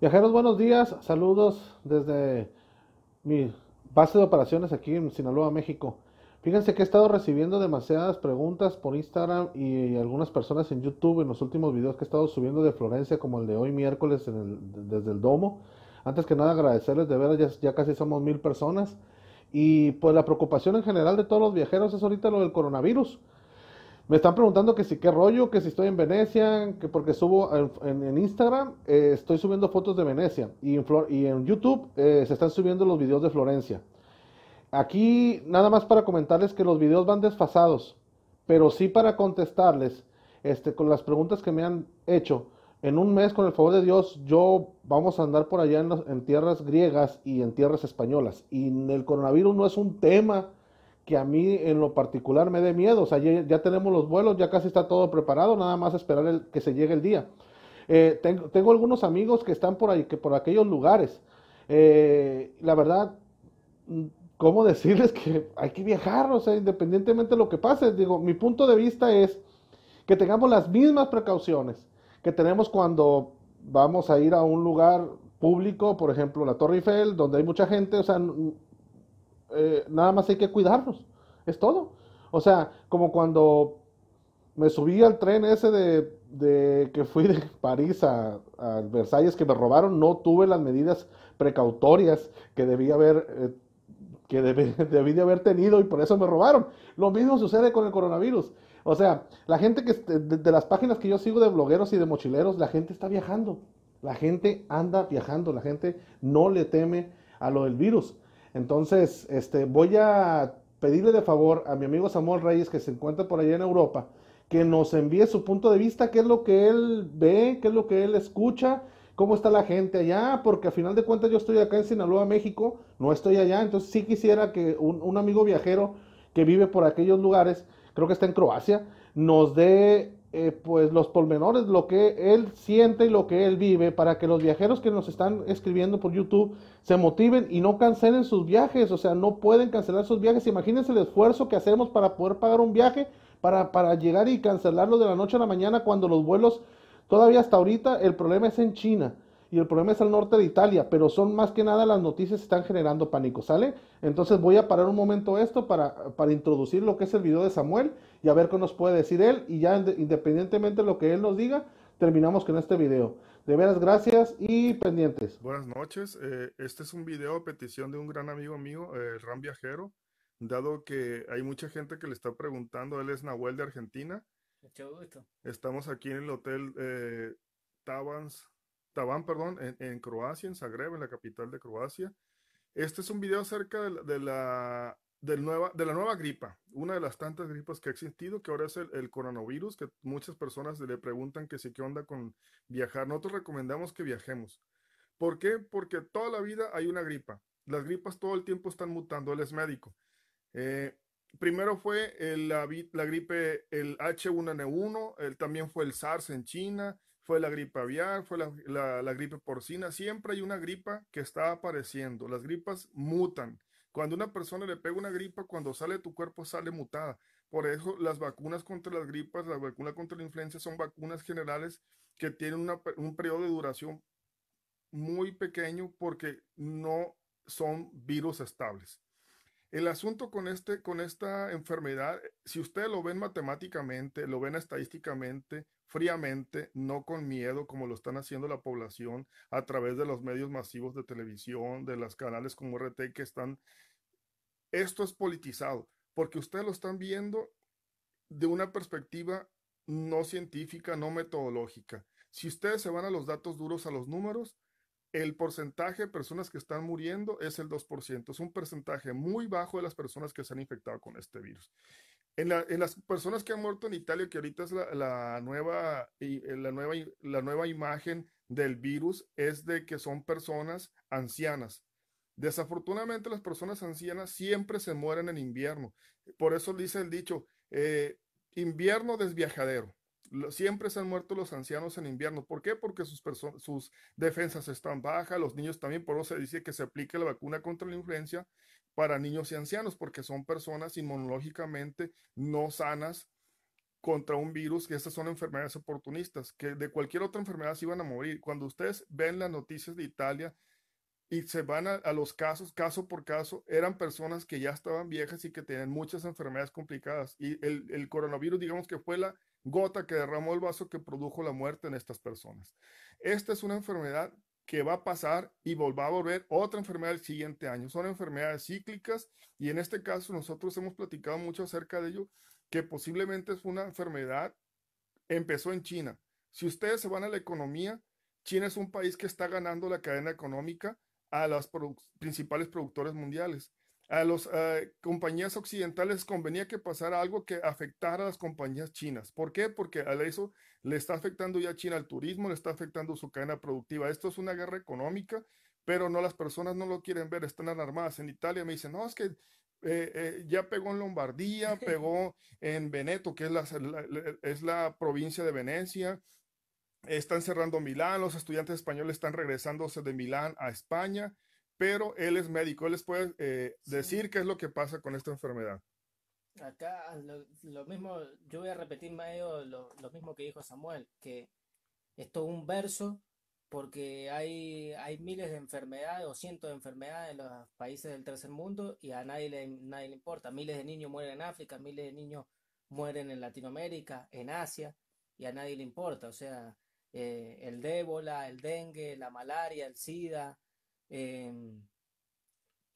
Viajeros, buenos días. Saludos desde mi base de operaciones aquí en Sinaloa, México. Fíjense que he estado recibiendo demasiadas preguntas por Instagram y algunas personas en YouTube en los últimos videos que he estado subiendo de Florencia, como el de hoy miércoles desde el Domo. Antes que nada agradecerles, de verdad, ya casi somos mil personas. Y pues la preocupación en general de todos los viajeros es ahorita lo del coronavirus. Me están preguntando que si qué rollo, que si estoy en Venecia, que porque subo en, Instagram, eh, estoy subiendo fotos de Venecia y en, YouTube eh, se están subiendo los videos de Florencia. Aquí nada más para comentarles que los videos van desfasados, pero sí para contestarles este, con las preguntas que me han hecho. En un mes, con el favor de Dios, yo vamos a andar por allá en, en tierras griegas y en tierras españolas. Y el coronavirus no es un tema que a mí en lo particular me dé miedo. O sea, ya, tenemos los vuelos, ya casi está todo preparado, nada más esperar el, que se llegue el día. Eh, tengo, algunos amigos que están por ahí, que por aquellos lugares. Eh, la verdad, ¿cómo decirles que hay que viajar? O sea, independientemente de lo que pase, digo, mi punto de vista es que tengamos las mismas precauciones que tenemos cuando vamos a ir a un lugar público, por ejemplo, la Torre Eiffel, donde hay mucha gente, o sea, eh, nada más hay que cuidarnos, es todo. O sea, como cuando me subí al tren ese de, que fui de París a, Versalles, que me robaron, no tuve las medidas precautorias que debía haber, eh, que debí, de haber tenido y por eso me robaron. Lo mismo sucede con el coronavirus. O sea, la gente que de, de, las páginas que yo sigo de blogueros y de mochileros, la gente está viajando. La gente anda viajando, la gente no le teme a lo del virus. Entonces, este, voy a pedirle de favor a mi amigo Samuel Reyes, que se encuentra por allá en Europa, que nos envíe su punto de vista, qué es lo que él ve, qué es lo que él escucha, cómo está la gente allá, porque a final de cuentas yo estoy acá en Sinaloa, México, no estoy allá, entonces sí quisiera que un, un amigo viajero que vive por aquellos lugares, creo que está en Croacia, nos dé eh, pues los pormenores, lo que él siente y lo que él vive, para que los viajeros que nos están escribiendo por YouTube se motiven y no cancelen sus viajes, o sea, no pueden cancelar sus viajes. Imagínense el esfuerzo que hacemos para poder pagar un viaje, para, para llegar y cancelarlo de la noche a la mañana cuando los vuelos, todavía hasta ahorita, el problema es en China y el problema es el norte de Italia, pero son más que nada las noticias que están generando pánico, ¿sale? Entonces voy a parar un momento esto para, introducir lo que es el video de Samuel y a ver qué nos puede decir él y ya independientemente de lo que él nos diga, terminamos con este video. De veras, gracias y pendientes. Buenas noches. Eh, este es un video a petición de un gran amigo mío, el eh, Ram Viajero, dado que hay mucha gente que le está preguntando. Él es Nahuel de Argentina. Estamos aquí en el hotel eh, Tabans Tabán, perdón, en, Croacia, en Zagreb, en la capital de Croacia. Este es un video acerca de, de la, nueva, de gripa, una de las tantas gripas que ha existido, que ahora es el, coronavirus, que muchas personas le preguntan que si qué onda con viajar. Nosotros recomendamos que viajemos. ¿Por qué? Porque toda la vida hay una gripa. Las gripas todo el tiempo están mutando. Él es médico. Eh, primero fue la, gripe, el H1N1, también fue el SARS en China, fue la gripe aviar, fue la, gripe porcina, siempre hay una gripa que está apareciendo, las gripas mutan. Cuando una persona le pega una gripa, cuando sale de tu cuerpo sale mutada. Por eso las vacunas contra las gripas, las vacunas contra la influenza son vacunas generales que tienen un periodo de duración muy pequeño porque no son virus estables. El asunto con, este, con esta enfermedad, si ustedes lo ven matemáticamente, lo ven estadísticamente, fríamente, no con miedo como lo están haciendo la población a través de los medios masivos de televisión, de los canales como RT que están... Esto es politizado, porque ustedes lo están viendo de una perspectiva no científica, no metodológica. Si ustedes se van a los datos duros, a los números, el porcentaje de personas que están muriendo es el 2%. Es un porcentaje muy bajo de las personas que se han infectado con este virus. En, las personas que han muerto en Italia, que ahorita es la, nueva, eh, la, nueva, la nueva imagen del virus, es de que son personas ancianas. Desafortunadamente las personas ancianas siempre se mueren en invierno. Por eso dice el dicho, eh, invierno desviajadero. Siempre se han muerto los ancianos en invierno. ¿Por qué? Porque sus, sus defensas están bajas, los niños también, por eso se dice que se aplique la vacuna contra la influenza para niños y ancianos, porque son personas inmunológicamente no sanas contra un virus, que estas son enfermedades oportunistas, que de cualquier otra enfermedad se iban a morir. Cuando ustedes ven las noticias de Italia y se van a, los casos, caso por caso, eran personas que ya estaban viejas y que tenían muchas enfermedades complicadas. Y el coronavirus, digamos que fue la gota que derramó el vaso que produjo la muerte en estas personas. Esta es una enfermedad que va a pasar y va a volver otra enfermedad el siguiente año. Son enfermedades cíclicas y en este caso nosotros hemos platicado mucho acerca de ello, que posiblemente es una enfermedad, empezó en China. Si ustedes se van a la economía, China es un país que está ganando la cadena económica a los principales productores mundiales. A las compañías occidentales convenía que pasara algo que afectara a las compañías chinas. ¿Por qué? Porque al eso le está afectando ya China el turismo, le está afectando su cadena productiva. Esto es una guerra económica, pero no las personas no lo quieren ver, están alarmadas. En Italia me dicen, no, es que eh, eh, ya pegó en Lombardía, pegó en Veneto, que es la, es la provincia de Venecia, están cerrando Milán, los estudiantes españoles están regresándose de Milán a España, pero él es médico, él les puede eh, decir qué es lo que pasa con esta enfermedad. Acá ah, lo, mismo, yo voy a repetir medio lo, lo, mismo que dijo Samuel, que es un verso porque hay, hay miles de enfermedades o cientos de enfermedades en los países del tercer mundo y a nadie le, nadie le importa. Miles de niños mueren en África, miles de niños mueren en Latinoamérica, en Asia y a nadie le importa. O sea, eh, el débola, el dengue, la malaria, el SIDA eh,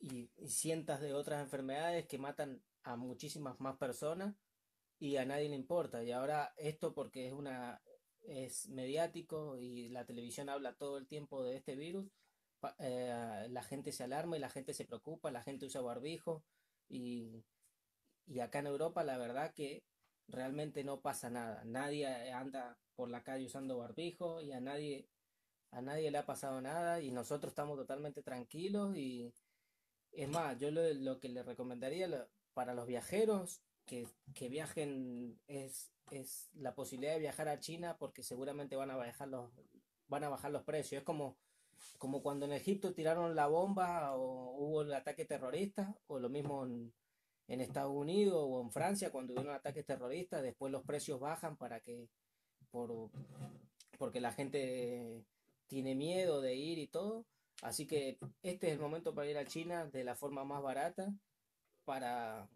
y, y cientos de otras enfermedades que matan a muchísimas más personas y a nadie le importa. Y ahora esto porque es una es mediático y la televisión habla todo el tiempo de este virus, eh, la gente se alarma y la gente se preocupa, la gente usa barbijo y, y acá en Europa la verdad que realmente no pasa nada. Nadie anda por la calle usando barbijo y a nadie a nadie le ha pasado nada y nosotros estamos totalmente tranquilos y es más, yo lo, lo que le recomendaría, para los viajeros que, que viajen es, es, la posibilidad de viajar a China porque seguramente van a bajar los, van a bajar los precios. Es como, como cuando en Egipto tiraron la bomba o hubo el ataque terrorista, o lo mismo en, Estados Unidos o en Francia cuando hubo un ataque terrorista. después los precios bajan para que, por, porque la gente tiene miedo de ir y todo. Así que este es el momento para ir a China de la forma más barata para,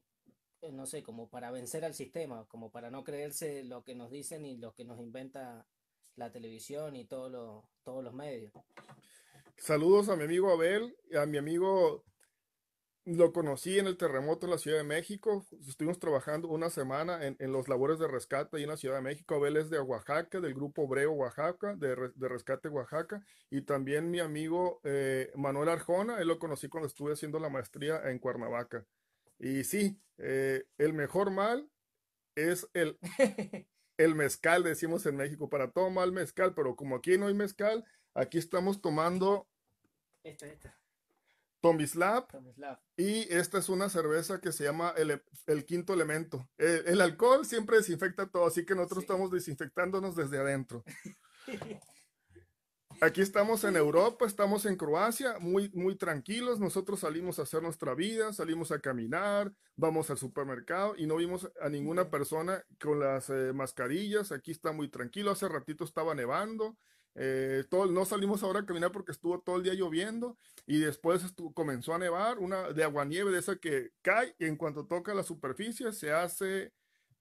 eh, no sé, como para vencer al sistema, como para no creerse lo que nos dicen y lo que nos inventa la televisión y todos los medios. Saludos a mi amigo Abel a mi amigo, lo conocí en el terremoto en la Ciudad de México, estuvimos trabajando una semana en, en los labores de rescate ahí en la Ciudad de México, Abel es de Oaxaca, del grupo Breo Oaxaca, de, Rescate Oaxaca, y también mi amigo eh, Manuel Arjona, él lo conocí cuando estuve haciendo la maestría en Cuernavaca. Y sí, eh, el mejor mal es el, el mezcal, decimos en México, para todo mal mezcal, pero como aquí no hay mezcal, aquí estamos tomando... Esta, Y esta es una cerveza que se llama el, quinto elemento. El, alcohol siempre desinfecta todo, así que nosotros estamos desinfectándonos desde adentro. Aquí estamos en Europa, estamos en Croacia, muy, muy tranquilos. Nosotros salimos a hacer nuestra vida, salimos a caminar, vamos al supermercado y no vimos a ninguna persona con las eh, mascarillas. Aquí está muy tranquilo. Hace ratito estaba nevando. Eh, todo, no salimos ahora a caminar porque estuvo todo el día lloviendo y después comenzó a nevar, una de nieve de esa que cae y en cuanto toca la superficie se hace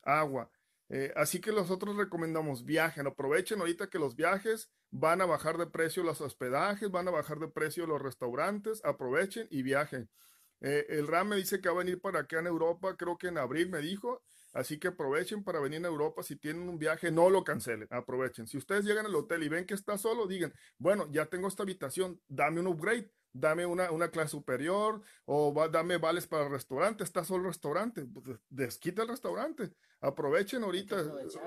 agua. Eh, así que nosotros recomendamos viajen, aprovechen ahorita que los viajes van a bajar de precio los hospedajes, van a bajar de precio los restaurantes, aprovechen y viajen. Eh, el RAM me dice que va a venir para acá en Europa, creo que en abril me dijo, así que aprovechen para venir a Europa, si tienen un viaje no lo cancelen, aprovechen. Si ustedes llegan al hotel y ven que está solo, digan, bueno, ya tengo esta habitación, dame un upgrade, dame una, clase superior o dame vales para el restaurante, está solo restaurante, pues, desquita el restaurante, aprovechen ahorita,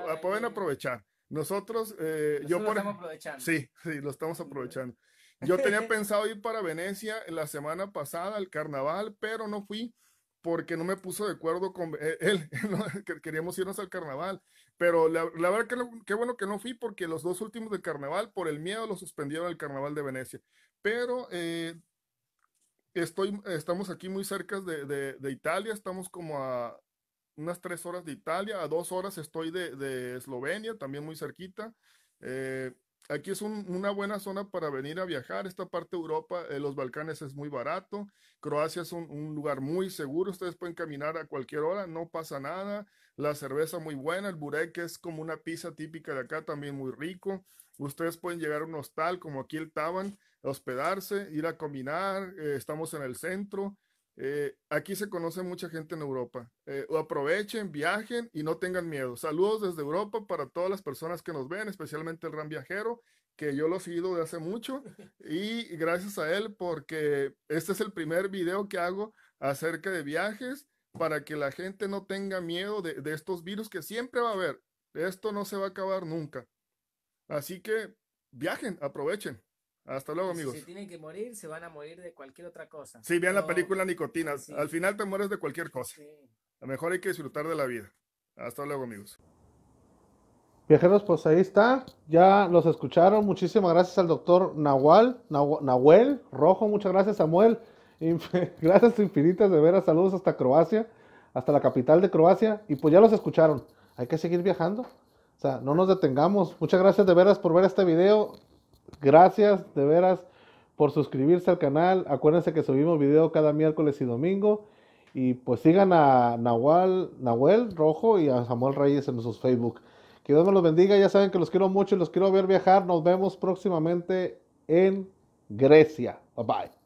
ah, pueden aprovechar. Nosotros, eh, yo por estamos Sí, sí, lo estamos aprovechando. Yo tenía pensado ir para Venecia la semana pasada, al carnaval, pero no fui porque no me puso de acuerdo con eh, él. queríamos irnos al carnaval. Pero la, verdad que qué bueno que no fui porque los dos últimos del carnaval, por el miedo, lo suspendieron el carnaval de Venecia. Pero eh, estoy, estamos aquí muy cerca de, Italia, estamos como a unas tres horas de Italia, a dos horas estoy de, Eslovenia, también muy cerquita. Eh, aquí es una buena zona para venir a viajar. Esta parte de Europa, eh, los Balcanes es muy barato. Croacia es un, lugar muy seguro. Ustedes pueden caminar a cualquier hora, no pasa nada. La cerveza muy buena. El burek es como una pizza típica de acá, también muy rico. Ustedes pueden llegar a un hostal como aquí el Taban, hospedarse, ir a combinar. Eh, estamos en el centro. Eh, aquí se conoce mucha gente en Europa. Eh, aprovechen, viajen y no tengan miedo. Saludos desde Europa para todas las personas que nos ven, especialmente el Ram Viajero, que yo lo he seguido de hace mucho. Y gracias a él porque este es el primer video que hago acerca de viajes para que la gente no tenga miedo de estos virus que siempre va a haber. Esto no se va a acabar nunca. Así que viajen, aprovechen. Hasta luego, amigos. Si tienen que morir, se van a morir de cualquier otra cosa. Sí, vean la película Nicotinas. Al final te mueres de cualquier cosa. A lo mejor hay que disfrutar de la vida. Hasta luego, amigos. Viajeros, pues ahí está. Ya los escucharon. Muchísimas gracias al doctor Nahual, Nahuel Rojo. Muchas gracias, Samuel. gracias infinitas, de veras. Saludos hasta Croacia, hasta la capital de Croacia. Y pues ya los escucharon. Hay que seguir viajando. O sea, no nos detengamos. Muchas gracias de veras por ver este video. Gracias de veras por suscribirse al canal. Acuérdense que subimos video cada miércoles y domingo. Y pues sigan a Nahual, Nahuel Rojo y a Samuel Reyes en sus Facebook. Que Dios me los bendiga. Ya saben que los quiero mucho y los quiero ver viajar. Nos vemos próximamente en Grecia. Bye bye.